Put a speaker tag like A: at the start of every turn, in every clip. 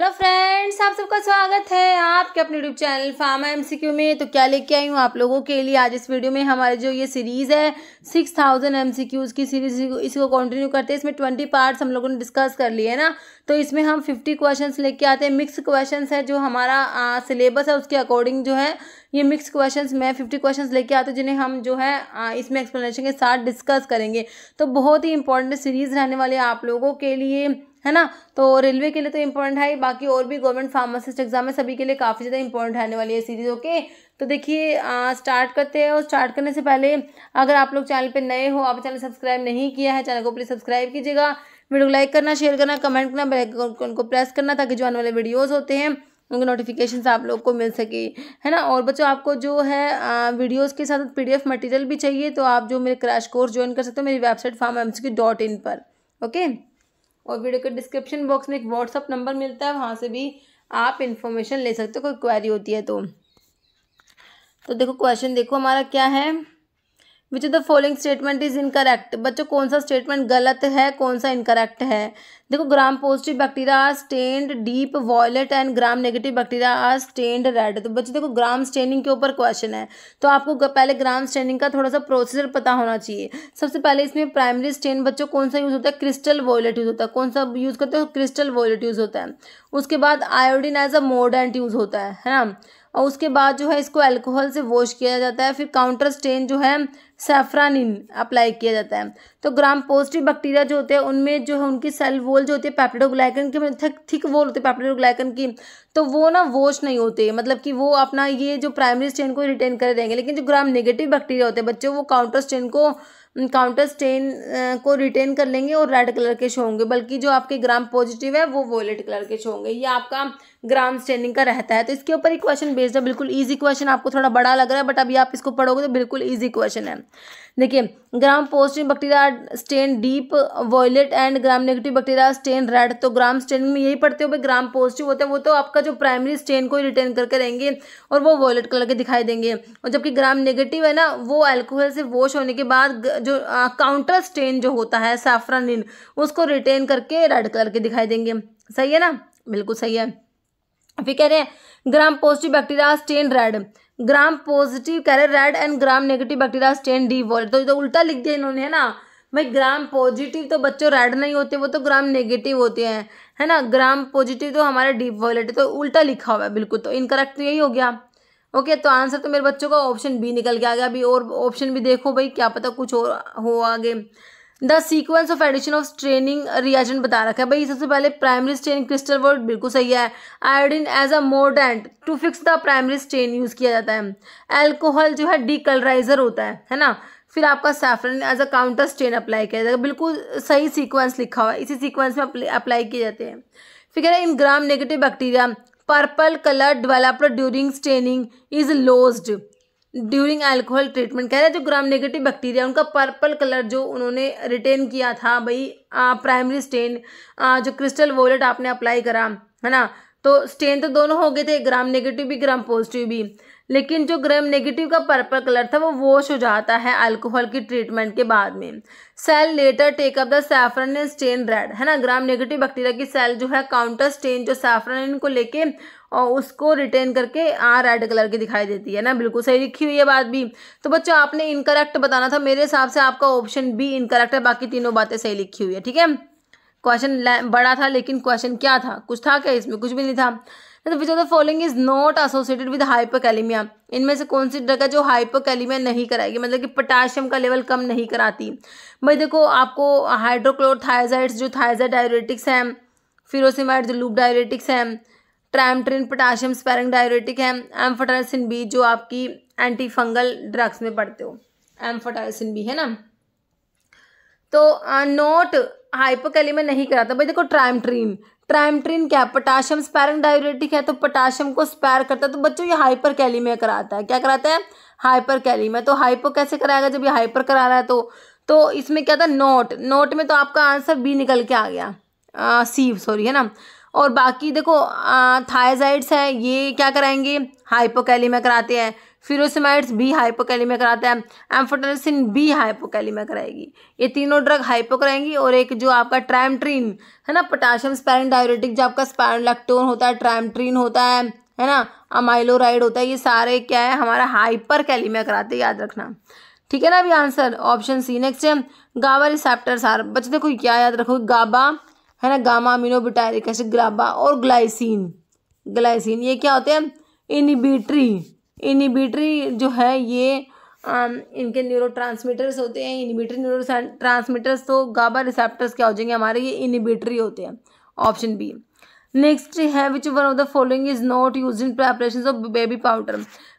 A: Hello friends आप सबका स्वागत है आपके अपने यूट्यूब चैनल फार्मा एमसीक्यू में तो क्या लेके आई हूँ आप लोगों के लिए आज इस वीडियो में हमारे जो ये सीरीज़ है सिक्स थाउजेंड एम की सीरीज इसको कंटिन्यू करते हैं इसमें ट्वेंटी पार्ट्स हम लोगों ने डिस्कस कर लिए है ना तो इसमें हम फिफ्टी क्वेश्चन लेके आते हैं मिक्स क्वेश्चन है जो हमारा सिलेबस है उसके अकॉर्डिंग जो है ये मिक्स क्वेश्चंस मैं फिफ्टी क्वेश्चंस लेके आते हैं जिन्हें हम जो है इसमें एक्सप्लेनेशन के साथ डिस्कस करेंगे तो बहुत ही इंपॉर्टेंट सीरीज़ रहने वाली है आप लोगों के लिए है ना तो रेलवे के लिए तो इंपॉर्टेंट है बाकी और भी गवर्नमेंट फार्मासिस्ट एग्जाम है सभी के लिए काफ़ी ज़्यादा इंपॉर्टेंट आने वाली है सीरीज़ ओके तो देखिए स्टार्ट करते हैं और स्टार्ट करने से पहले अगर आप लोग चैनल पर नए हो आप चैनल सब्सक्राइब नहीं किया है चैनल को प्लीज़ सब्सक्राइब कीजिएगा वीडियो को लाइक करना शेयर करना कमेंट करना बेलाइकन उनको प्रेस करना ताकि जो आने वाले वीडियोज़ होते हैं उनके नोटिफिकेशन आप लोग को मिल सके है ना और बच्चों आपको जो है वीडियोस के साथ पीडीएफ मटेरियल भी चाहिए तो आप जो मेरे क्रैश कोर्स ज्वाइन कर सकते हो मेरी वेबसाइट फार्म एम पर ओके और वीडियो के डिस्क्रिप्शन बॉक्स में एक व्हाट्सअप नंबर मिलता है वहाँ से भी आप इन्फॉर्मेशन ले सकते हो कोई क्वेरी होती है तो तो देखो क्वेश्चन देखो हमारा क्या है which the following statement is incorrect बच्चों कौन सा स्टेटमेंट गलत है कौन सा इनकरेक्ट है देखो gram positive bacteria are stained deep violet and gram negative bacteria are stained red तो बच्चों देखो ग्राम स्टेनिंग के ऊपर क्वेश्चन है तो आपको पहले ग्राम स्टेनिंग का थोड़ा सा प्रोसीजर पता होना चाहिए सबसे पहले इसमें प्राइमरी स्टेन बच्चों कौन सा यूज़ होता है क्रिस्टल वॉयलेट यूज़ होता है कौन सा यूज़ करते हो क्रिस्टल वॉयलेट यूज़ होता है उसके बाद iodine as a mordant use होता है है ना और उसके बाद जो है इसको अल्कोहल से वॉश किया जाता है फिर काउंटर स्टेन जो है सेफ्रानिन अप्लाई किया जाता है तो ग्राम पॉजिटिव बैक्टीरिया जो होते हैं उनमें जो है उनकी सेल वॉल जो होती है पैप्टोग्लाइकन की मतलब थिक थिक वॉल होती है पैप्टोग्लाइकन की तो वो ना वॉश नहीं होते मतलब कि वो अपना ये जो प्राइमरी स्टेन को रिटेन कर देंगे लेकिन जो ग्राम नेगेटिव बैक्टीरिया होते हैं बच्चे वो काउंटर स्टेन को काउंटर स्टेन को रिटेन कर लेंगे और रेड कलर के शो होंगे बल्कि जो आपके ग्राम पॉजिटिव है वो वॉयलेट कलर के शो होंगे ये आपका ग्राम स्टैंडिंग का रहता है तो इसके ऊपर ही क्वेश्चन बेस्ड है बिल्कुल ईजी क्वेश्चन आपको थोड़ा बड़ा लग रहा है बट अभी आप इसको पढ़ोगे तो बिल्कुल ईजी क्वेश्चन है देखिए gram positive bacteria stain deep violet and gram negative bacteria stain red तो ग्राम स्टेनिंग में यही पढ़ते हो भाई ग्राम पॉजिटिव होता है वो तो आपका जो प्राइमरी स्टेन को रिटेन करके रहेंगे और वो वॉयलेट कलर के दिखाई देंगे और जबकि ग्राम नेगेटिव है ना वो एल्कोहल से वॉश होने के बाद जो आ, काउंटर स्टेन जो होता है सैफ्रानिन उसको रिटेन करके रेड कलर के दिखाई देंगे सही है ना बिल्कुल सही है फिर कह रहे हैं gram positive bacteria stain red gram positive कह रहे हैं red and gram negative bacteria stain deep violet तो, तो उल्टा लिख दिया इन्होंने है ना भाई ग्राम पॉजिटिव तो बच्चों रेड नहीं होते वो तो ग्राम नेगेटिव होते हैं है ना ग्राम पॉजिटिव तो हमारे डीप वॉलेट तो उल्टा लिखा हुआ है बिल्कुल तो इनकरेक्ट तो यही हो गया ओके तो आंसर तो मेरे बच्चों का ऑप्शन बी निकल के आ गया अभी और ऑप्शन भी देखो भाई क्या पता कुछ और हो आगे the sequence of addition of straining reagent बता रखा है भाई सबसे पहले प्राइमरी स्ट्रेन क्रिस्टल वर्ड बिल्कुल सही है iodine as a mordant to fix the primary strain use किया जाता है एल्कोहल जो है डीकलराइजर होता है है ना फिर आपका saffron as a counter strain apply किया जाएगा बिल्कुल सही सीक्वेंस लिखा हुआ है इसी सीक्वेंस में अप्लाई किए जाते हैं फिर कह in gram negative bacteria purple colour developed during staining is lost during alcohol treatment कह रहे हैं जो ग्राम नेगेटिव बैक्टीरिया उनका पर्पल कलर जो उन्होंने रिटेन किया था भाई प्राइमरी स्टेन आ, जो क्रिस्टल वॉलेट आपने अप्लाई करा है ना तो स्टेन तो दोनों हो गए थे ग्राम नेगेटिव भी ग्राम पॉजिटिव भी लेकिन जो ग्राम नेगेटिव का पर्पल कलर था वो वॉश हो जाता है अल्कोहल की ट्रीटमेंट के बाद में cell later take up the saffron and stain red है ना ग्राम नेगेटिव बैक्टीरिया की सेल जो है काउंटर स्टेन जो सैफरन इनको लेके और उसको रिटेन करके आ रेड कलर की दिखाई देती है ना बिल्कुल सही लिखी हुई है बात भी तो बच्चों आपने इनकरेक्ट बताना था मेरे हिसाब से आपका ऑप्शन बी इनकरेक्ट है बाकी तीनों बातें सही लिखी हुई है ठीक है क्वेश्चन बड़ा था लेकिन क्वेश्चन क्या था कुछ था क्या इसमें कुछ भी नहीं था तो which of the following is not associated with hypokalemia इनमें से कौन सी ड्रग है जो हाइपोकैलीमिया नहीं कराएगी मतलब कि पोटाशियम का लेवल कम नहीं कराती भाई देखो आपको हाइड्रोक्लोरथाइजाइड्स जो थाइजा डायरेटिक्स हैं फिरोसिमाइड जो लूप डायरेटिक्स हैं ट्रैमट्रिन पोटाशियम स्पेरिंग डायोरेटिक है एम्फोटाइसिन बी जो आपकी एंटी फंगल ड्रग्स में पड़ते हो एम्फोटाइसिन बी है ना तो नोट हाइपोकैली में नहीं कराता भाई देखो ट्राइमट्रीन ट्राइमट्रीन क्या पोटाशियम स्पैरिंग डायोरेटिक है तो पोटाशियम को स्पैर करता है तो बच्चों ये हाइपर कैली में कराता है क्या कराता है हाइपर कैली में तो हाइपो कैसे कराएगा जब ये हाइपर करा रहा है तो तो इसमें क्या था नोट नोट में तो आपका आंसर बी निकल के आ गया सी सॉरी है ना और बाकी देखो थायजाइड्स हैं ये क्या कराएंगे हाइपोकैलीमिया कराते हैं फिरोसिमाइड्स भी हाइपोकैलीमिया कराते हैं एम्फोटेसिन भी हाइपोकैलीमिया कराएगी ये तीनों ड्रग हाइपो कराएंगी और एक जो आपका ट्रैमट्रीन है ना पोटाशियम स्पैरन डायोरेटिक जो आपका स्पैरोक्टोन होता है ट्रैमट्रीन होता है है ना अमाइलोराइड होता है ये सारे क्या है हमारा हाइपर कैलीमिया कराते याद रखना ठीक है ना अभी आंसर ऑप्शन सी नेक्स्ट है गाबा रिसेप्टर्स आर बच्चे देखो क्या याद रखो गाबा है ना गामा बिटारिक एसिड ग्राबा और ग्लाइसिन ग्लाइसिन ये क्या होते हैं इनिबिटरी इनिबिट्री जो है ये इनके न्यूरो ट्रांसमीटर्स होते हैं इनिबिटरी न्यूरो ट्रांसमीटर्स तो गाबा रिसेप्टर्स क्या हो जाएंगे हमारे ये इनिबिट्री होते हैं ऑप्शन बी नेक्स्ट है which one of the following is not use in preparation of baby powder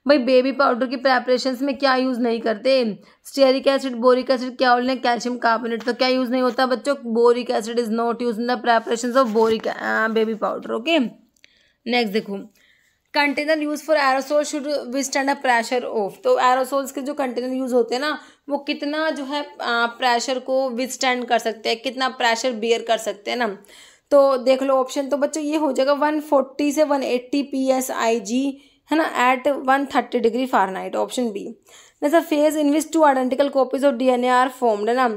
A: भाई बेबी पाउडर की प्रेपरेशन में क्या यूज़ नहीं करते स्टेरिक एसिड बोरिक एसिड क्या बोलने कैल्शियम कार्बोनेट तो क्या यूज़ नहीं होता बच्चों boric acid is not use in the preparation of boric baby powder okay next देखो container use for aerosol should withstand a pressure of तो एरोसोल्स के जो कंटेनर यूज होते हैं ना वो कितना जो है प्रेशर को विस्टैंड कर सकते हैं कितना प्रेशर बियर कर सकते हैं ना तो देख लो ऑप्शन तो बच्चों ये हो जाएगा वन फोर्टी से one eighty P S I G है ना at one thirty degree Fahrenheit option B जैसा phase in which two identical copies of D N A are formed है ना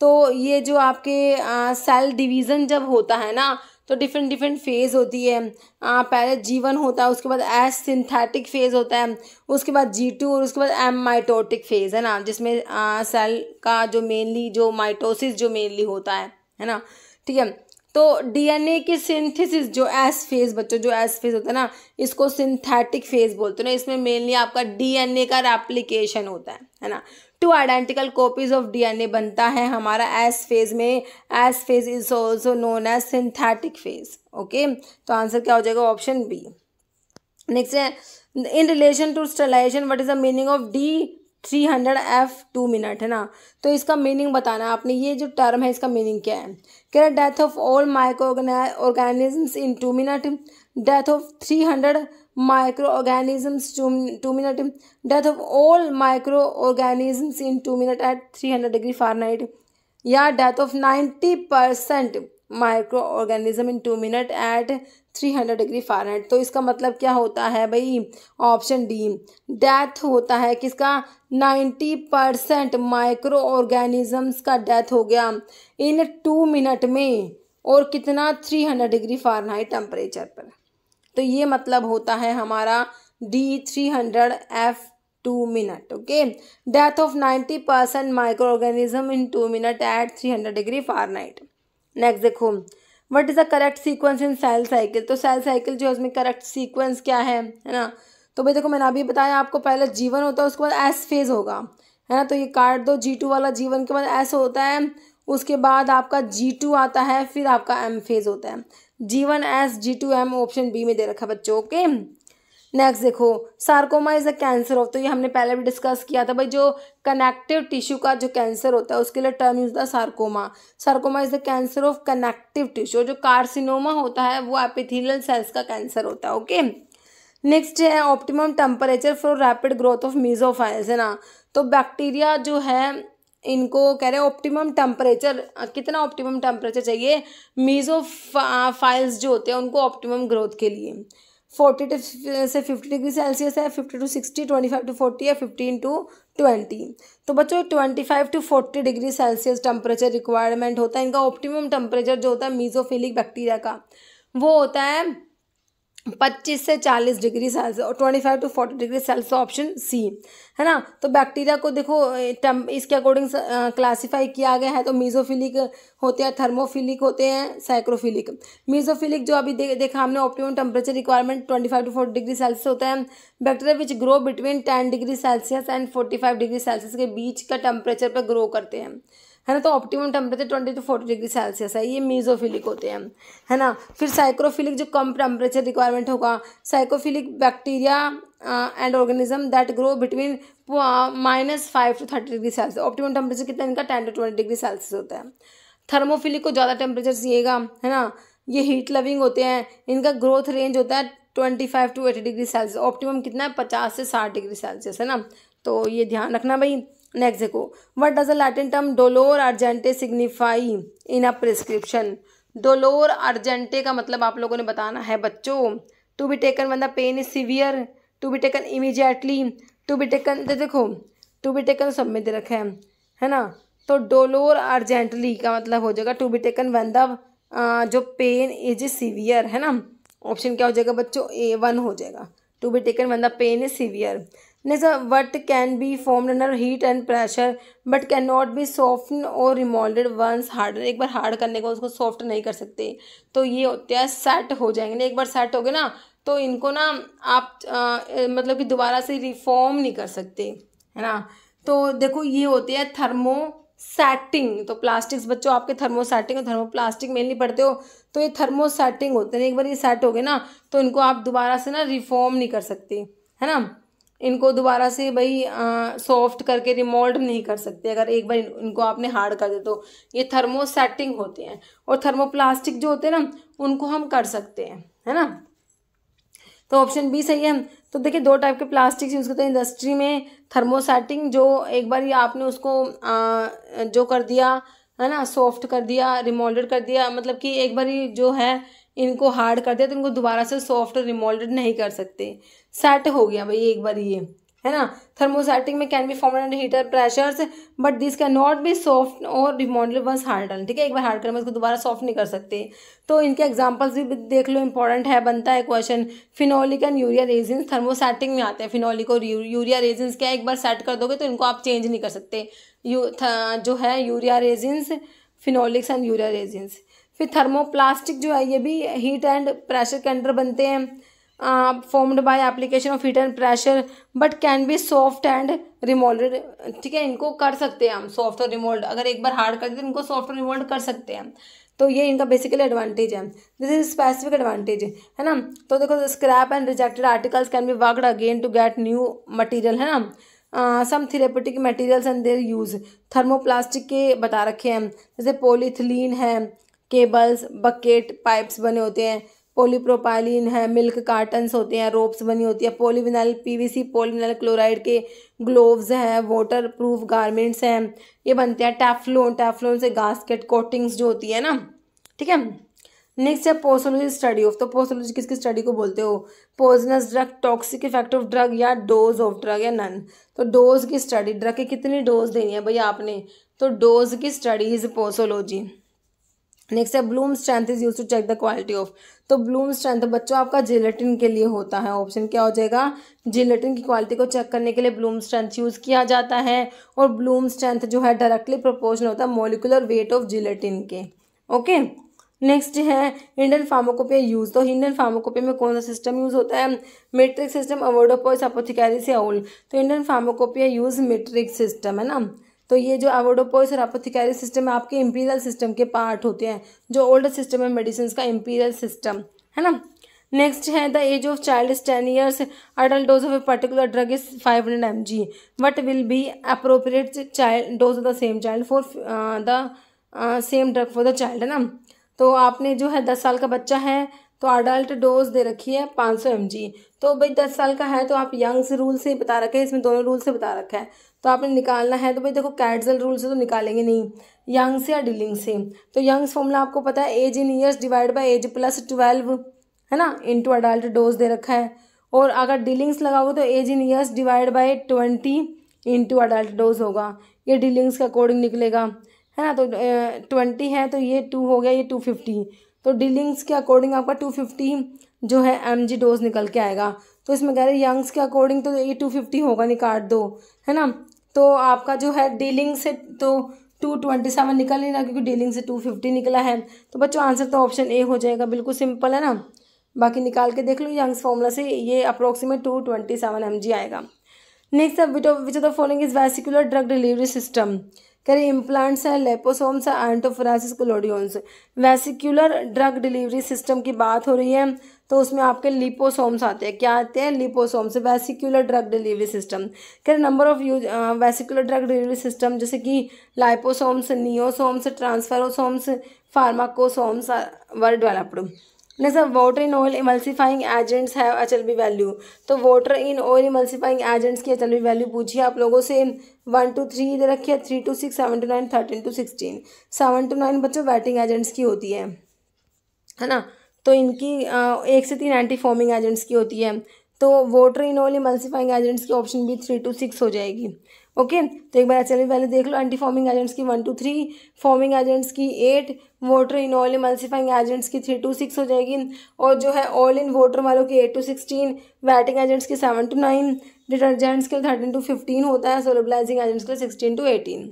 A: तो ये जो आपके आ, सेल डिवीज़न जब होता है ना तो डिफरेंट डिफरेंट फेज़ होती है आ, पहले जीवन होता है उसके बाद एस सिंथेटिक फेज़ होता है उसके बाद जी टू और उसके बाद एम माइटोटिक फेज़ है ना जिसमें आ, सेल का जो मेनली जो माइटोसिस जो मेनली होता है है ना ठीक है तो डीएनए की सिंथेसिस जो एस फेज बच्चों जो एस फेज होता है ना इसको सिंथेटिक फेज बोलते हैं ना इसमें मेनली आपका डीएनए का रेप्लिकेशन होता है है ना two identical copies of DNA बनता है हमारा एस फेज में S phase is also known as synthetic phase okay तो आंसर क्या हो जाएगा ऑप्शन बी नेक्स्ट है in relation to sterilization what is the meaning of D three hundred F two minute है ना तो इसका मीनिंग बताना आपने ये जो टर्म है इसका मीनिंग क्या है कह रहा death of all microorganisms in two minute death of three hundred microorganisms two minute death of all microorganisms in two minute at three hundred degree Fahrenheit या death of ninety percent microorganism in two minute at three hundred degree Fahrenheit तो इसका मतलब क्या होता है भाई option D death होता है किसका नाइन्टी परसेंट माइक्रो ऑर्गेनिजम्स का डेथ हो गया इन टू मिनट में और कितना three hundred degree Fahrenheit temperature पर तो ये मतलब होता है हमारा D three hundred F two minute okay death of ninety percent microorganism in two minute at three hundred degree Fahrenheit next देखो what is the correct sequence in cell cycle तो cell cycle जो है उसमें correct sequence क्या है है ना तो भाई देखो मैंने अभी बताया आपको पहले जीवन होता है उसके बाद एस फेज होगा है ना तो ये काट दो जी टू वाला जीवन के बाद एस होता है उसके बाद आपका जी टू आता है फिर आपका एम फेज होता है G one S G two M option B में दे रखा बच्चों ओके नेक्स्ट देखो sarcoma is a cancer of तो ये हमने पहले भी डिस्कस किया था भाई जो कनेक्टिव टिश्यू का जो कैंसर होता है उसके लिए टर्म यूज था sarcoma sarcoma is the cancer of connective tissue जो कार्सिनोमा होता है वो एपिथेलियल सेल्स का कैंसर होता है ओके नेक्स्ट है optimum temperature for rapid growth of mesophiles है ना तो बैक्टीरिया जो है इनको कह रहे हैं ऑप्टिमम टेम्परेचर कितना ऑप्टिमम टेम्परेचर चाहिए मीजो फाइल्स जो होते हैं उनको ऑप्टिमम ग्रोथ के लिए फोर्टी टू से फिफ्टी डिग्री सेल्सियस है fifty to sixty twenty five to forty या फिफ्टीन टू ट्वेंटी तो बच्चों twenty five to forty degree Celsius temperature requirement होता है इनका ऑप्टिमम टेम्परेचर जो होता है मीजोफिलिक बैक्टीरिया का वो होता है पच्चीस से चालीस डिग्री सेल्सियस और twenty five to forty degree Celsius option C है ना तो बैक्टीरिया को देखो टम इसके अकॉर्डिंग क्लासिफाई किया गया है तो मीजोफिलिक होते हैं थर्मोफिलिक होते हैं साइक्रोफिलिक मीजोफिलिक जो अभी दे, देखा हमने optimum temperature requirement twenty five to forty degree Celsius होता है bacteria which grow between ten degree Celsius and forty degree Celsius के बीच का टेम्परेचर पर ग्रो करते हैं है ना तो optimum temperature twenty to forty degree Celsius है ये मीजोफिलिक होते हैं है ना फिर साइक्रोफिलिक जो कम टेम्परेचर रिक्वायरमेंट होगा psychrophilic bacteria and organism that grow between minus five to thirty degree Celsius optimum temperature कितना इनका ten to twenty degree Celsius होता है थर्मोफिलिक को ज़्यादा टेम्परेचर चाहिएगा है ना ये हीट लविंग होते हैं इनका ग्रोथ रेंज होता है twenty five to eighty degree Celsius optimum कितना है पचास से साठ डिग्री सेल्सियस है ना तो ये ध्यान रखना भाई देखो What does a Latin term dolor urgente signify in a prescription dolor urgente का मतलब आप लोगों ने बताना है बच्चों to be taken when the pain is severe to be taken immediately to be taken देखो टू बी टेकन सब में दे रखा है है ना तो डोलोर अर्जेंटली का मतलब हो जाएगा to be taken when the जो पेन इज सीवियर है ना ऑप्शन क्या हो जाएगा बच्चों ए वन हो जाएगा to be taken when the pain is severe what can be form under heat and pressure but can not be soft or remoulded once hard एक बार हार्ड करने को उसको सॉफ्ट नहीं कर सकते तो ये होते हैं सेट हो जाएंगे एक बार सेट हो गए ना तो इनको ना आप आ, मतलब कि दोबारा से रिफॉर्म नहीं कर सकते है ना तो देखो ये होती है थर्मो सेटिंग तो प्लास्टिक्स बच्चों आपके थर्मो सेटिंग और थर्मो प्लास्टिक मेनली पढ़ते हो तो ये थर्मो सेटिंग होते हैं एक बार ये सेट हो गए ना तो इनको आप दोबारा से ना रिफॉर्म नहीं कर सकते है ना इनको दोबारा से भाई सॉफ्ट करके रिमोल्ड नहीं कर सकते अगर एक बार इन, इनको आपने हार्ड कर दे तो ये थर्मोसेटिंग होते हैं और थर्मोप्लास्टिक जो होते हैं ना उनको हम कर सकते हैं है ना तो ऑप्शन बी सही है तो देखिए दो टाइप के प्लास्टिक यूज़ करते हैं इंडस्ट्री में थर्मोसेटिंग जो एक बार ये आपने उसको आ, जो कर दिया है ना सॉफ्ट कर दिया रिमोल्डेड कर दिया मतलब कि एक बार जो है इनको हार्ड कर दिया तो इनको दोबारा से सॉफ्ट रिमोल्डेड नहीं कर सकते सेट हो गया भाई एक बार ये है ना थर्मोसेटिंग में can be form and heater pressures but this can not be soft or remodel बस हार्ड एंड ठीक है एक बार हार्ड कर इसको दोबारा सॉफ्ट नहीं कर सकते तो इनके एग्जाम्पल्स भी देख लो इंपॉर्टेंट है बनता है question phenolic and urea resin thermosetting में आते हैं फिनोलिक और यूरिया रेजिन क्या एक बार सेट कर दोगे तो इनको आप चेंज नहीं कर सकते यू जो है urea resins phenolics and urea resins फिर थर्मोप्लास्टिक जो है ये भी हीट एंड प्रेशर के अंडर बनते हैं formed by application of heat and pressure but can be soft and remoulded ठीक है इनको कर सकते हैं हम सॉफ्ट और रिमोल्ड अगर एक बार हार्ड कर देते तो इनको सॉफ्ट और रिमोल्ड कर सकते हैं तो ये इनका बेसिकली एडवांटेज है दिस इज स्पेसिफिक एडवांटेज है ना तो देखो scrap and rejected articles can be worked again to get new material है ना some therapeutic materials and their use thermoplastic के बता रखे हैं जैसे पोलीथिलीन है केबल्स बकेट पाइप्स बने होते हैं पोलीप्रोपाइलिन है मिल्क कार्टन्स होते हैं रोप्स बनी होती है पोलीविनाइल पीवीसी पोलीविनाइल क्लोराइड के ग्लोव्स हैं वाटर प्रूफ गारमेंट्स हैं ये बनते हैं टैफ्लोन टैफ्लोन से गास्केट कोटिंग्स जो होती है ना ठीक है नेक्स्ट है पोसोलॉजी स्टडी ऑफ तो पोसोलॉजी किसकी स्टडी को बोलते हो poisonous drug toxic effect of drug या डोज ऑफ ड्रग या नन तो डोज की स्टडी ड्रग की कितनी डोज देनी है भैया आपने तो डोज की स्टडी इज पोसोलॉजी नेक्स्ट है bloom strength is use to check the quality of तो ब्लूम स्ट्रेंथ बच्चों आपका जिलेटिन के लिए होता है ऑप्शन क्या हो जाएगा जिलेटिन की क्वालिटी को चेक करने के लिए ब्लूम स्ट्रेंथ यूज़ किया जाता है और ब्लूम स्ट्रेंथ जो है डायरेक्टली प्रोपोर्शनल होता है मोलिकुलर वेट ऑफ जिलेटिन के ओके नेक्स्ट है इंडियन फार्माकोपिया यूज़ तो इंडियन फार्मोकोपिया में कौन सा सिस्टम यूज़ होता है मेट्रिक सिस्टम अपोथिकारी से ओल्ड तो Indian pharmacopoeia use metric system है ना तो ये जो एवोडोपोइस और एपोथिकारी सिस्टम है आपके इम्पीरियल सिस्टम के पार्ट होते हैं जो ओल्ड सिस्टम है मेडिसिन का इम्पीरियल सिस्टम है ना नेक्स्ट है the age of child is ten years adult dose of a particular drug is five hundred M G what will be appropriate child dose of the same child for the same drug for the child है ना तो आपने जो है दस साल का बच्चा है तो अडल्ट डोज दे रखी है पाँच सौ एम जी तो भाई दस साल का है तो आप यंग रूल से बता रखे हैं इसमें दोनों रूल से बता रखा है तो आपने निकालना है तो भाई देखो कैटजल रूल से तो निकालेंगे नहीं यंग से या डिलिंग से तो यंग्स फॉर्मूला आपको पता है age in years divide by age plus twelve है ना इंटू अडल्ट डोज दे रखा है और अगर डीलिंग्स लगाओगे तो age in years divide by twenty into adult dose होगा ये डीलिंग्स का अकॉर्डिंग निकलेगा है ना तो ट्वेंटी है तो ये टू हो गया ये टू फिफ्टी तो डीलिंग्स के अकॉर्डिंग आपका टू फिफ्टी जो है एम जी डोज निकल के आएगा तो इसमें कह रहे हैं यंग्स के अकॉर्डिंग तो ये टू फिफ्टी होगा नहीं दो है ना तो आपका जो है डीलिंग से तो टू ट्वेंटी सेवन निकल नहीं रहा क्योंकि डीलिंग से टू फिफ्टी निकला है तो बच्चों आंसर तो ऑप्शन ए हो जाएगा बिल्कुल सिंपल है ना बाकी निकाल के देख लो यंग्स फॉर्मूला से ये approximate two twenty seven M G आएगा next which of the following is vesicular drug delivery system करें इम्प्लांट्स हैं लेपोसोम्स हैं iontophoresis collodions vesicular drug delivery system की बात हो रही है तो उसमें आपके लिपोसोम्स आते हैं क्या आते हैं liposomes vesicular drug delivery system करें number of use vesicular drug delivery system जैसे कि liposomes niosomes transfersomes pharmacosomes were developed नहीं sir water in oil emulsifying agents है भी वैल्यू तो water in oil emulsifying agents की अचल भी वैल्यू पूछिए आप लोगों से वन टू थ्री दे रखिए three to six seven to nine thirteen to sixteen seven to nine बच्चों वेटिंग एजेंट्स की होती है है ना तो इनकी एक से तीन एंटी फॉर्मिंग एजेंट्स की होती है तो इन ओनली मल्सिफाइंग एजेंट्स की option B three to six हो जाएगी ओके तो एक बार एच पहले देख लो एंटी फॉर्मिंग एजेंट्स की one to three foaming agents की eight water in oil emulsifying agents की थ्री टू सिक्स हो जाएगी और जो है ऑल इन वोटर वालों की eight to sixteen wetting agents की सेवन टू नाइन डिटर्जेंट्स के थर्टीन टू फिफ्टीन होता है सोलबलाइजिंग एजेंट्स के लिए सिक्सटीन टू एटीन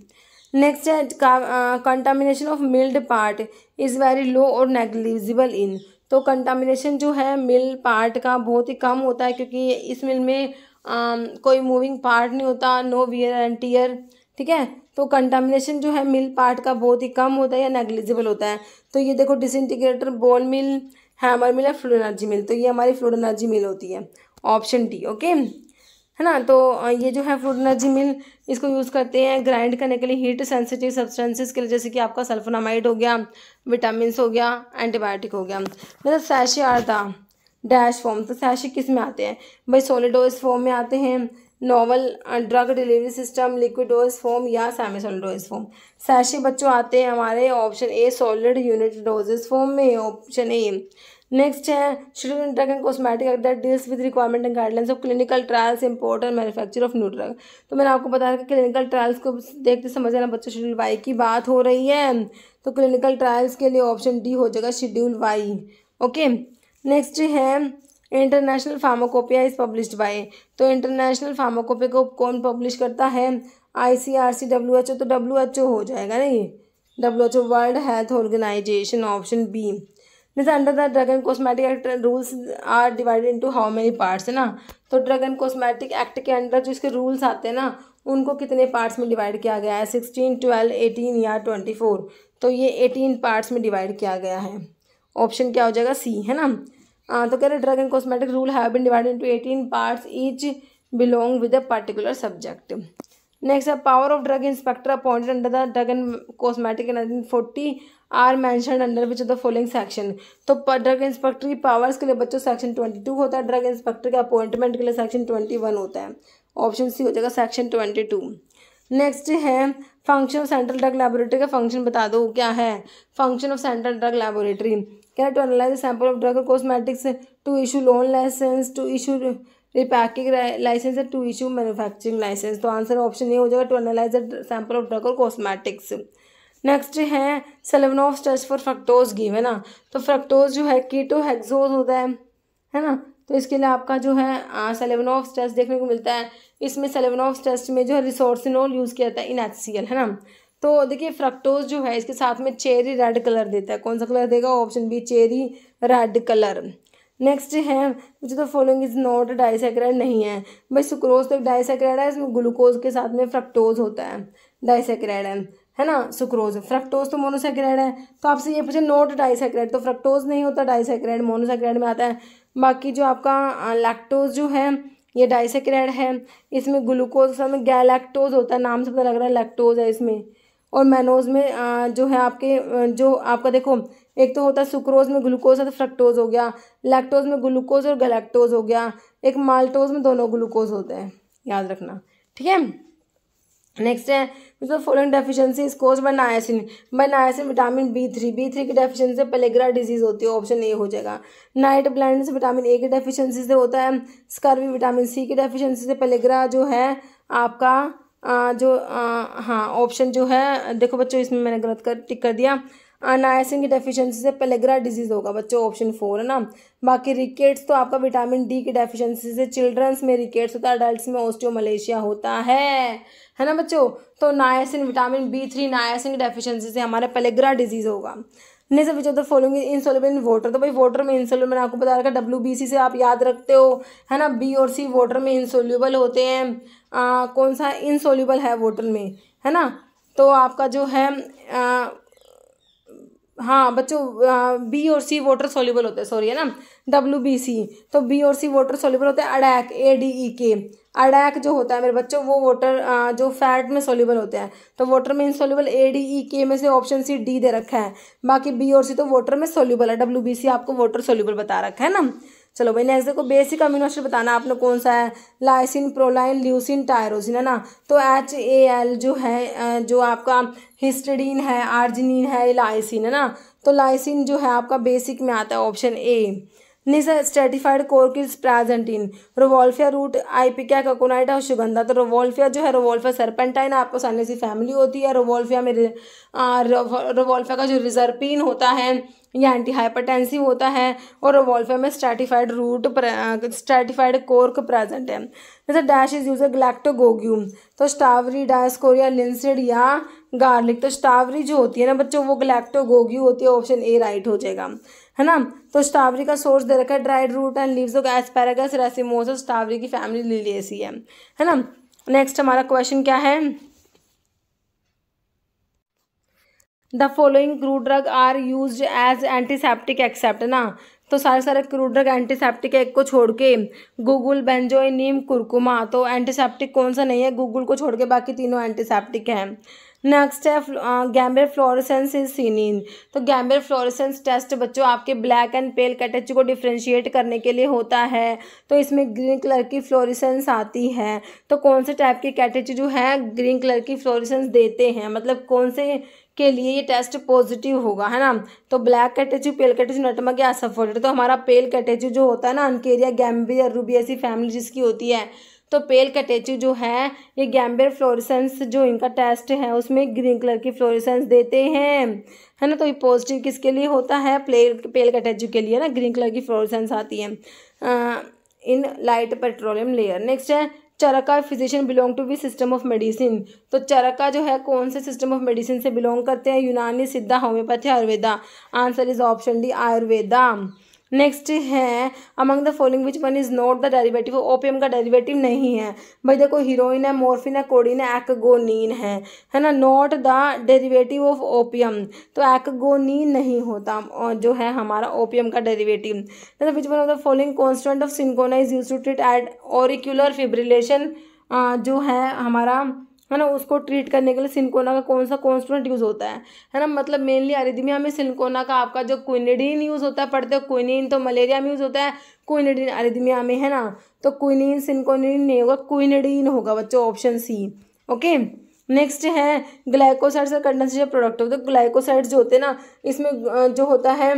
A: नेक्स्ट है contamination of milled part is very low or negligible इन तो कंटामिनेशन जो है मिल पार्ट का बहुत ही कम होता है क्योंकि इस मिल में आ, कोई मूविंग पार्ट नहीं होता नो वियर एंड टीयर ठीक है तो कंटामिनेशन जो है मिल पार्ट का बहुत ही कम होता है या नेग्लिजिबल होता है तो ये देखो disintegrator bone mill hammer mill या फ्लोर एनर्जी मिल तो ये हमारी फ्लोर एनर्जी मिल होती है ऑप्शन डी ओके है ना तो ये जो है फूड एनर्जी मिल इसको यूज़ करते हैं ग्राइंड करने के लिए हीट सेंसिटिव सब्सटेंसेस के लिए जैसे कि आपका सल्फोनामाइड हो गया विटामिन हो गया एंटीबायोटिक हो गया मतलब sachet are the dash form तो सैशी किस में आते हैं भाई सोलिडोज फॉर्म में आते हैं novel drug delivery system liquid dose form या semi solid dose form sachet बच्चों आते हैं हमारे option A solid unit doses form में ऑप्शन ए नेक्स्ट है schedule drug and cosmetic act that deals with requirement and guidelines of clinical trials import and manufacture of new drug तो मैंने आपको बताया कि क्लिनिकल ट्रायल्स को देखते आना बच्चों शेड्यूल वाई की बात हो रही है तो क्लिनिकल ट्रायल्स के लिए ऑप्शन डी हो जाएगा शेड्यूल वाई ओके नेक्स्ट है international pharmacopoeia is publish by तो इंटरनेशनल फार्माकोपिया को कौन पब्लिश करता है I C R C W H O तो डब्ल्यू एच ओ हो जाएगा नहीं W H O world health organisation option B means under the drug and cosmetic act rules are divided into how many parts है ना तो drug and cosmetic act के under जो इसके रूल्स आते हैं ना उनको कितने पार्ट्स में डिवाइड किया गया है सिक्सटीन ट्वेल्व एटीन या ट्वेंटी फोर तो ये एटीन पार्ट्स में डिवाइड किया गया है ऑप्शन क्या हो जाएगा सी है ना आ, तो कह रहे drug and cosmetic rule have been divided into eighteen parts each belong with a particular subject next है power of drug inspector appointed under the drug and cosmetic in nineteen forty are mention under which of the following section तो drug inspector की powers के लिए बच्चों section twenty to होता है drug inspector के appointment के लिए सेक्शन ट्वेंटी वन होता है ऑप्शन सी हो जाएगा सेक्शन ट्वेंटी टू नेक्स्ट है function of central drug laboratory का फंक्शन बता दो क्या है function of central drug laboratory क्या to analyse sample of drug cosmetics to issue loan licence to issue repacking licence to issue manufacturing licence तो answer option A हो जाएगा to analyse sample of drug और cosmetics next है Seliwanoff of test for fructose give है ना तो fructose जो है कीटो हेक्सोज होता है है ना तो इसके लिए आपका जो है सेलेवन ऑफ स्टेज देखने को मिलता है इसमें सेलेवन ऑफ टेस्ट में जो है रिसोर्सिनोल यूज़ किया जाता है इन है ना तो देखिए फ्रक्टोज जो है इसके साथ में चेरी रेड कलर देता है कौन सा कलर देगा option B cherry red colour next है मुझे तो फॉलोइंग इज नॉट डाइसेक्राइड नहीं है भाई सुक्रोज तो डाइसेक्राइड है इसमें ग्लूकोज के साथ में फ्रक्टोज होता है डाइसेक्राइड है है ना सुक्रोज फ्रक्टोज तो मोनोसेक्राइड है तो आपसे ये पूछे नोट डाइसेक्राइड तो फ्रक्टोज नहीं होता डाइसेक्राइड मोनोसेक्राइड में आता है बाकी जो आपका लैक्टोज जो है ये डाइसेक्राइड है इसमें ग्लूकोज में गैलेक्टोज होता है नाम से पता लग रहा है लैक्टोज है इसमें और मैनोज में जो है आपके जो आपका देखो एक तो होता है सुक्रोज में ग्लूकोज है तो फ्रक्टोज हो गया लैक्टोज में ग्लूकोज और गैलेक्टोज हो गया एक माल्टोज में दोनों ग्लूकोज होते हैं याद रखना ठीक है नेक्स्ट है is the following deficiency is cause by niacin by niacin vitamin B three B three की डेफिशिएंसी से पेलेग्रा डिजीज होती है ऑप्शन ए हो जाएगा नाइट ब्लाइंडनेस विटामिन ए की डेफिशिएंसी से होता है स्कर्वी विटामिन सी की डेफिशिएंसी से पेलेग्रा जो है आपका आ, जो आ, हाँ ऑप्शन जो है देखो बच्चों इसमें मैंने गलत कर टिक कर दिया अनायसिन की डेफिशिएंसी से पेलेग्रा डिजीज होगा बच्चों ऑप्शन फोर है ना बाकी रिकेट्स तो आपका विटामिन डी की डेफिशिएंसी से चिल्ड्रंस में रिकेट्स होता है अडल्ट में मलेशिया होता है है ना बच्चों तो niacin vitamin B three niacin की डेफिशिएंसी से हमारा पेलेग्रा डिजीज होगा नहीं सब of following insoluble in water तो भाई वाटर में इनसोलेबल मैंने आपको बता रखा डब्ल्यू बी सी से आप याद रखते हो है ना बी और सी वाटर में इंसोल्यूबल होते हैं कौन सा इनसोल्यूबल है वाटर में है ना तो आपका जो है आ, हाँ बच्चों बी और सी वाटर सोल्यूबल होते हैं सॉरी है ना डब्ल्यू बी सी तो बी और सी वाटर सोल्यूबल होते हैं अडैक ए डी ई के अडैक जो होता है मेरे बच्चों वो वाटर जो फैट में सोल्यूबल होते हैं तो वाटर में इनसोल्यूबल ए डी ई के में से ऑप्शन सी डी दे रखा है बाकी बी और सी तो वाटर में सोल्यूबल है डब्ल्यू बी सी आपको वाटर सोल्यूबल बता रखा है ना चलो भाई नेक्स्ट देखो बेसिक अमीनो एसिड बताना आपने कौन सा है लाइसिन प्रोलाइन ल्यूसिन टायरोसिन है ना तो एच ए एल जो है जो आपका हिस्टडीन है आर्जिनिन है लाइसिन है ना तो लाइसिन जो है आपका बेसिक में आता है ऑप्शन ए निस stratified cork cells present in Rauwolfia root ipecac कोकोनाइटा और सुगंधा तो रोवोल्फिया जो है रोवोल्फिया सरपेंटाइन आपको सामने सी फैमिली होती है रोवोल्फिया में रोवोल्फिया का जो रिजर्पिन होता है या एंटी हाइपरटेंसिव होता है और वॉल्फे में stratified root stratified cork present है जैसे डैश इज यूज ग्लैक्टोगोग्यूम तो स्टावरी डायस्कोरिया लिंसिड या गार्लिक तो स्टावरी जो होती है ना बच्चों वो ग्लैक्टोगोग्यू होती है ऑप्शन ए राइट हो जाएगा है ना तो स्टावरी का सोर्स दे रखा है dried root and leaves of asparagus racemosus Shatavari की फैमिली लिलियसी है है ना नेक्स्ट हमारा क्वेश्चन क्या है the following crude drug are use as antiseptic except ना तो सारे सारे क्रू ड्रग एंटीसेप्टिक एक को छोड़ के गूगल बेंजोए नीम कुरकुमा तो एंटीसेप्टिक कौन सा नहीं है गूगल को छोड़ के बाकी तीनों एंटीसेप्टिक हैं नेक्स्ट है गैम्बर फ्लोरेसेंस इज सीनिन तो गैम्बर फ्लोरेसेंस टेस्ट बच्चों आपके ब्लैक एंड पेल कैटेच को डिफ्रेंशिएट करने के लिए होता है तो इसमें ग्रीन कलर की फ्लोरेसेंस आती है तो कौन से टाइप के कैटेच जो है ग्रीन कलर की फ्लोरेसेंस देते हैं मतलब कौन से के लिए ये टेस्ट पॉजिटिव होगा है ना तो black catechu pale catechu nutmeg या सफोटेड तो हमारा पेल कैटेचू जो होता है ना अनकेरिया गैम्बियर ऐसी फैमिली जिसकी होती है तो पेल कटेचू जो है ये गैम्बियर फ्लोरिसेंस जो इनका टेस्ट है उसमें ग्रीन कलर की फ्लोरिसेंस देते हैं है ना तो ये पॉजिटिव किसके लिए होता है प्लेल पेल कटेचू के लिए ना ग्रीन कलर की फ्लोरिसेंस आती है आ, in light petroleum layer next है Charaka physician belong to we system of medicine तो चरका जो है कौन से सिस्टम ऑफ मेडिसिन से बिलोंग करते हैं Unani Siddha homoeopathy Ayurveda answer is option D Ayurveda next है among the following which one is not the derivative opium का डेरिवेटिव नहीं है भाई देखो हीरोइन है मोर्फिन है कोडिन है एक्गोनीन है है ना not the derivative of opium तो एक्गोनीन नहीं होता और जो है हमारा ओपीएम का derivative which one of the following constant of cinchona is use to treat एड ऑरिक्यूलर फिब्रिलेशन जो है हमारा है ना उसको ट्रीट करने के लिए सिलकोना का कौन सा कॉन्स्टोनेंट यूज़ होता है है ना मतलब मेनली अरिदमिया में सिंकोना का आपका जो क्विनिडीन यूज़ होता है पढ़ते हो क्विनिन तो मलेरिया में यूज़ होता है क्विनिडीन अरिदमिया में है ना तो क्विनिन सिंकोनिन नहीं होगा क्विनिडीन होगा बच्चों ऑप्शन सी ओके नेक्स्ट है ग्लाइकोसाइड्स और कंडेंसेशन प्रोडक्ट तो ग्लाइकोसाइड्स जो होते हैं ना इसमें जो होता है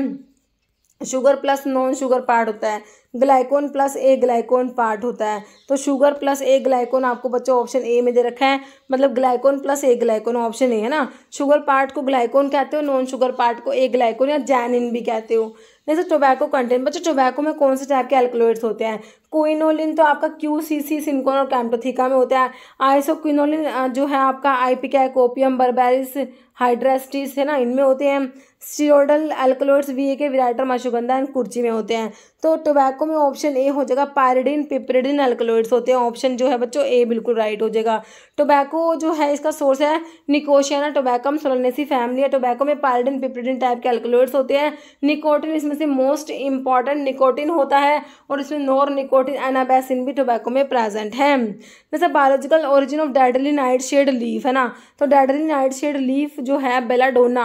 A: sugar plus non sugar part होता है ग्लाइकोन प्लस ए ग्लाइकोन पार्ट होता है तो शुगर प्लस ए ग्लाइकोन आपको बच्चों ऑप्शन ए में दे रखा है मतलब ग्लाइकोन प्लस ए ग्लाइकोन ऑप्शन ए है ना शुगर पार्ट को ग्लाइकोन कहते हो नॉन शुगर पार्ट को ए ग्लाइकोन या जैनिन भी कहते हो जैसे टोबैको कंटेंट बच्चों टोबैको में कौन से टाइप के एल्कोलोइड्स होते हैं कोइनोलिन तो आपका क्यू सी सी सिंकोन और कैम्टोथिका में होता है आइसोक्विनोलिन जो है आपका ipecac berberis hydrastis है ना इनमें होते हैं स्टीरोडल एल्कोलोड्स वी ए के विराटर माशुगंधा एंड कुर्ची में होते हैं तो टोबैको में ऑप्शन ए हो जाएगा पायरिडिन पिपरिडिन एल्कोलोइड्स होते हैं ऑप्शन जो है बच्चों ए बिल्कुल राइट हो जाएगा टोबैको जो है इसका सोर्स है निकोशियाना टोबैकम सोलनेसी फैमिली है टोबैको में पायरिडिन पिपरिडिन टाइप के एल्कोलोइड्स होते हैं निकोटिन इसमें से मोस्ट इंपॉर्टेंट निकोटिन होता है और इसमें नोर निकोटिन एनाबैसिन भी टोबैको में प्रेजेंट है जैसे biological origin of deadly nightshade leaf है ना तो डेडली नाइट शेड लीफ जो है बेलाडोना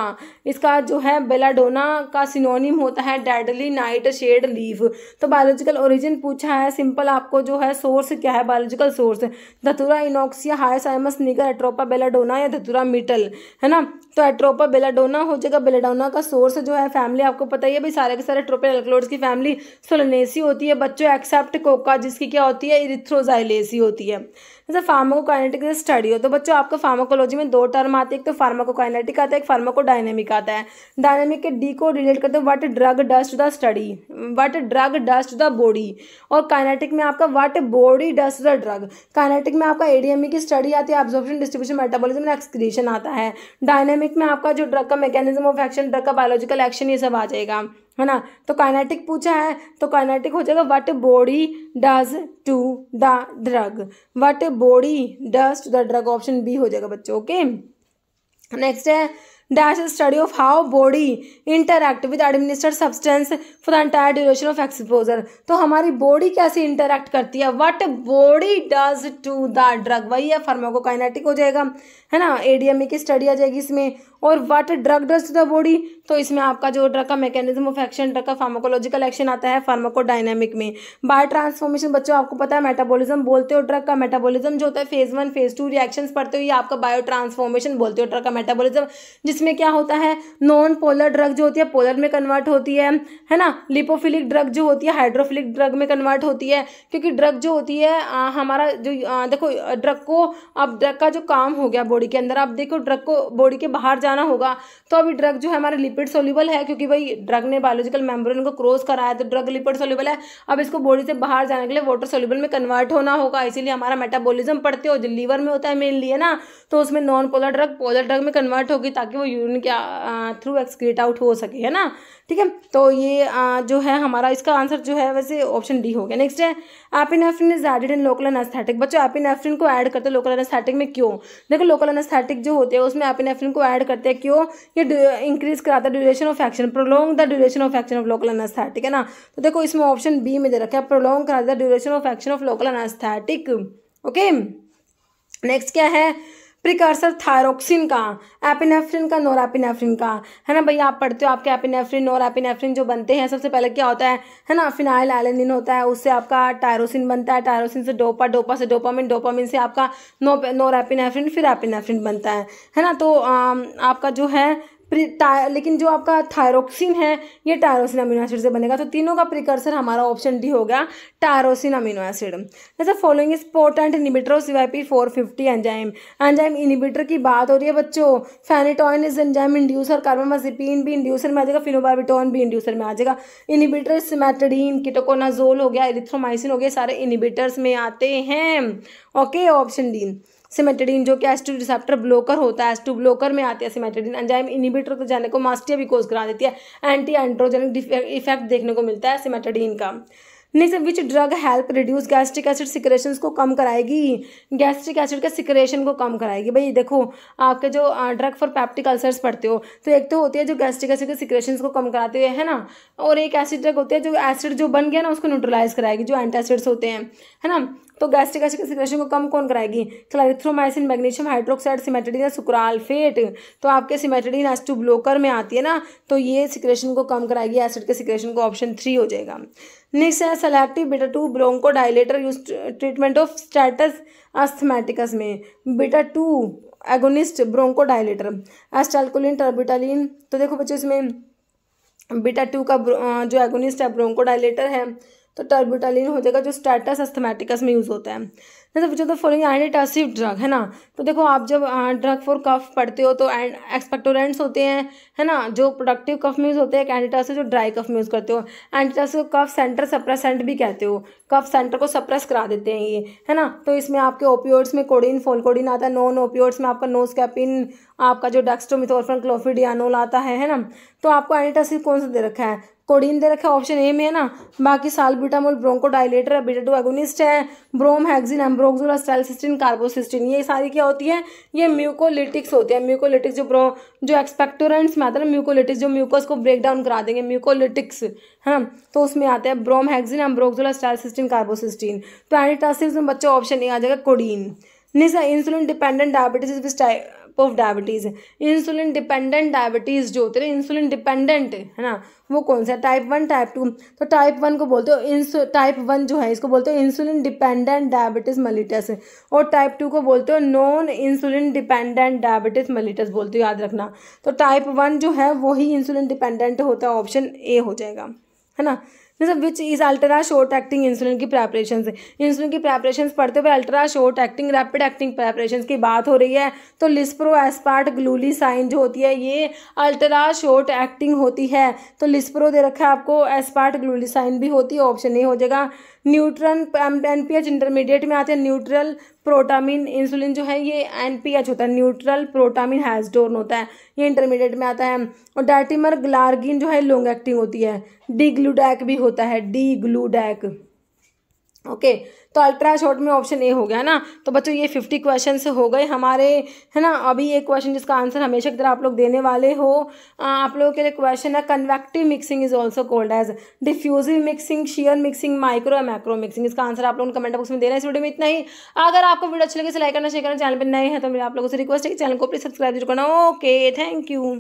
A: इसका जो है बेलाडोना का सिनोनिम होता है डेडली नाइट शेड लीव तो बायोलॉजिकल ओरिजिन पूछा है सिंपल आपको जो है सोर्स क्या है बायोलॉजिकल सोर्स धतुरा इनोक्सिया हायसाइमस निगर एट्रोपा बेलाडोना या धतुरा मिटल है ना तो एट्रोपा बेलाडोना हो जाएगा बेलाडोना का सोर्स जो है फैमिली आपको पता ही है भाई सारे के सारे एट्रोपा एल्कलोड्स की फैमिली सोलनेसी होती है बच्चों एक्सेप्ट कोका जिसकी क्या होती है इरिथ्रोजाइलेसी होती है जैसे फार्माकोकाइनेटिक स्टडी हो तो बच्चों आपको फार्माकोलॉजी में दो टर्म आते हैं एक तो फार्माकोकाइनेटिक आता है एक डायनेमिक आता है डायनेमिक के डी को रिलेट करते हैं what drug does to the study what drug does to the body और काइनेटिक में आपका what body does to the drug kinetic में आपका एडीएमई e की स्टडी आती है एब्जॉर्प्शन डिस्ट्रीब्यूशन मेटाबॉलिज्म एक्सक्रीशन आता है डायनेमिक डायनेमिक में आपका जो ड्रग का मैकेनिज्म ऑफ एक्शन ड्रग का बायोलॉजिकल एक्शन ये सब आ जाएगा है ना तो काइनेटिक पूछा है तो काइनेटिक हो जाएगा what body does to the drug what body does to the drug option B हो जाएगा बच्चों ओके नेक्स्ट है dash study of how body interact with administer substance for entire duration of exposure तो हमारी body कैसे interact करती है what body does to the drug वही है फार्माकोकाइनेटिक हो जाएगा है ना ए e की स्टडी आ जाएगी इसमें और what drug does the body तो इसमें आपका जो ड्रग का मैकेनिज्म ऑफ एक्शन ड्रग का फार्माकोलॉजिकल एक्शन आता है फार्माकोडाइनेमिक में बाय ट्रांसफॉर्मेशन बच्चों आपको पता है मेटाबॉलिज्म बोलते हो ड्रग का मेटाबॉलिज्म जो होता है phase one phase two reaction पढ़ते हो ये आपका बायो ट्रांसफॉर्मेशन बोलते हो ड्रग का मेटाबॉलिज्म जिसमें क्या होता है नॉन पोलर ड्रग जो होती है पोलर में कन्वर्ट होती है है ना लिपोफिलिक ड्रग जो होती है हाइड्रोफिलिक ड्रग में कन्वर्ट होती है क्योंकि ड्रग जो होती है आ, हमारा जो आ, देखो ड्रग को अब ड्रग का जो काम हो गया बॉडी के अंदर आप देखो ड्रग को बॉडी के बाहर जा जाना होगा तो अभी ड्रग जो है हमारे लिपिड सोल्यूबल है क्योंकि भाई ड्रग ने बायोलॉजिकल मेम्ब्रेन को क्रॉस कराया तो ड्रग लिपिड सोल्यूबल है अब इसको बॉडी से बाहर जाने के लिए वाटर सोल्यूबल में कन्वर्ट होना होगा इसीलिए हमारा मेटाबोलिज्म पड़ते हो जो लीवर में होता है मेनली है ना तो उसमें non polar drug polar drug में कन्वर्ट होगी ताकि वो यूरिन के थ्रू एक्सक्रीट आउट हो सके है ना ठीक है तो ये आ, जो है हमारा इसका आंसर जो है वैसे ऑप्शन डी हो गया नेक्स्ट है epinephrine is added in local anaesthetic बच्चों एपिनेफ्रिन को ऐड करते हैं लोकल एनास्थेटिक में क्यों देखो लोकल एनास्थेटिक जो होते हैं उसमें एपिनेफ्रिन को ऐड करते हैं क्यों ये इंक्रीज कराता है duration of action prolong the duration of action of local anaesthetic है ना तो देखो इसमें ऑप्शन बी में दे रखा है प्रोलोंग कराता है duration of action of local anaesthetic okay next क्या है प्रिकर्सर थायरोक्सिन का एपिनेफ्रिन का नोरापिनेफ्रिन का है ना भैया आप पढ़ते हो आपके एपिनेफ्रिन नोरापिनेफ्रिन जो बनते हैं सबसे पहले क्या होता है है ना फिनाइल एलेनिन होता है उससे आपका टायरोसिन बनता है टायरोसिन से डोपा डोपा से डोपामिन डोपामिन से आपका नो नोरापिनेफ्रिन फिर एपिनेफ्रिन बनता है है ना तो आ, आपका जो है लेकिन जो आपका थायरोक्सिन है ये टायरोसिन अमीनो एसिड से बनेगा तो तीनों का प्रिकर्सर हमारा ऑप्शन डी हो गया टायरोसिन अमीनो एसिड जैसे following is potent inhibitor of P four fifty enzyme enzyme inhibitor की बात हो रही है बच्चों phenytoin is enzyme inducer carbamazepine भी इंड्यूसर में आ जाएगा फिनोबार्बिटोन भी इंड्यूसर में आ जाएगा इनिबिटर सिमेटडीन किटोकोनाजोल हो गया एरिथ्रोमाइसिन हो गया सारे इनिबिटर्स में आते हैं ओके ऑप्शन डी सिमेटेडिन जो कि एस टू रिसेप्टर ब्लॉकर होता है एस टू ब्लोकर में आती है सिमेटेडिन एंजाइम इनिबिटर को जाने को मास्टिया भी कोज करा देती है एंटी एंड्रोजेनिक इफेक्ट देखने को मिलता है सिमेटेडिन का next which drug help reduce gastric acid secretion को कम कराएगी गैस्ट्रिक एसिड के सिक्रेशन को कम कराएगी भाई देखो आपके जो ड्रग फॉर पैप्टिक अल्सर्स पढ़ते हो तो एक तो होती है जो गैस्ट्रिक एसिड के सिक्रेशन को कम कराते हुए है ना और एक एसिड ड्रग होती है जो एसिड जो बन गया ना उसको न्यूट्रलाइज कराएगी जो एंटासिड्स होते हैं है ना तो गैस्ट्रिक एसिड सिक्रेशन को कम कौन कराएगी क्लाइथ्रोमाइसिन मैग्नीशियम हाइड्रोक्साइड सिमेटेडिन या सुक्राल्फेट तो आपके सिमेटेडिन एस्टू ब्लोकर में आती है ना तो ये सिक्रेशन को कम कराएगी एसिड के सिक्रेशन को ऑप्शन थ्री हो जाएगा नेक्स्ट है selective beta two bronchodilator use treatment of status asthmaticus में beta two agonist bronchodilator एस्टैल्कोलिन टर्बिटालिन तो देखो बच्चे इसमें बीटा टू का जो एगोनिस्ट है ब्रोंको डायलेटर है तो टर्बुटालिन हो जाएगा जो स्टेटस अस्थमेटिकस में यूज़ होता है जैसे which the following antitussive drug है ना तो देखो आप जब ड्रग फॉर कफ पढ़ते हो तो एक्सपेक्टोरेंट्स होते हैं है ना जो प्रोडक्टिव कफ में यूज़ होते हैं एक एंटीटासिव जो ड्राई कफ में यूज़ करते हो एंटीटासिव कफ सेंटर सप्रेसेंट भी कहते हो कफ सेंटर को सप्रेस करा देते हैं ये है ना तो इसमें आपके ओपियोड्स में कोडिन फोलकोडिन आता है नॉन ओपियोड्स में आपका कैपिन आपका जो डेक्सटोमिथोरफन क्लोफिडियानोल आता है है ना तो आपको एंटीटासिव कौन सा दे रखा है कोडीन दे रखा ऑप्शन ए में है ना बाकी ब्रोंको डायलेटर है बीटा टू एगोनिस्ट है ब्रोम हैगजिन एम्ब्रोक्सोला स्टेलसिस्टिन कार्बोसिस्टिन ये सारी क्या होती है ये म्यूकोलिटिक्स होती है म्यूकोलिटिक्स जो ब्रो जो एक्सपेक्टोरेंट्स में आता है ना म्यूकोलिटिक्स जो म्यूकस को ब्रेक डाउन करा देंगे म्यूकोलिटिक्स है तो उसमें आते हैं ब्रोम हैगजिन एम्ब्रोक्सोला स्टेलसिस्टिन कार्बोसिस्टिन तो एंटीटासिव में बच्चों ऑप्शन ए आ जाएगा कोडीन नहीं sir insulin dependent diabetes type of diabetes है इंसुलिन डिपेंडेंट डायबिटीज़ जो होते हैं इंसुलिन डिपेंडेंट है ना वो कौन सा टाइप वन टाइप टू तो टाइप वन को बोलते हो इंसु टाइप वन जो है इसको बोलते हो इंसुलिन डिपेंडेंट डायबिटीज़ मलिटस और टाइप टू को बोलते हो non insulin dependent diabetes mellitus बोलते हो याद रखना तो टाइप वन जो है वही इंसुलिन डिपेंडेंट होता है ऑप्शन ए हो जाएगा है ना which is ultra short acting insulin की प्रेपरेशन इंसुलिन की प्रेपरेशन पढ़ते हुए ultra short acting rapid acting preparation की बात हो रही है तो लिस्प्रो एस्पार्ट ग्लूली साइन जो होती है ये अल्ट्रा शॉर्ट एक्टिंग होती है तो लिस्प्रो दे रखा है आपको एस्पार्ट ग्लूली साइन भी होती है ऑप्शन नहीं हो जाएगा neutral N P H intermediate में आते हैं न्यूट्रल प्रोटामिन इंसुलिन जो है ये एन पी एच होता है न्यूट्रल प्रोटामिन हैजडोर्न होता है ये इंटरमीडिएट में आता है और डाइटिमर ग्लार्गिन जो है लॉन्ग एक्टिंग होती है डी ग्लूडैक भी होता है डी ग्लूडैक ओके okay. तो अल्ट्रा शॉर्ट में ऑप्शन ए हो गया ना तो बच्चों ये फिफ्टी क्वेश्चन हो गए हमारे है ना अभी एक क्वेश्चन जिसका आंसर हमेशा की तरह आप लोग देने वाले हो आप लोगों के लिए क्वेश्चन है convective mixing is also called as diffusive mixing shear mixing micro या मैक्रो मिक्सिंग इसका आंसर आप लोगों को कमेंट बॉक्स में देना है इस वीडियो में इतना ही अगर आपको वीडियो अच्छी लगे लाइक करना शेयर करना चैनल पर नए हैं तो मेरे आप लोगों से रिक्वेस्ट है कि चैनल को प्लीज सब्सक्राइब जरूर करना ओके थैंक यू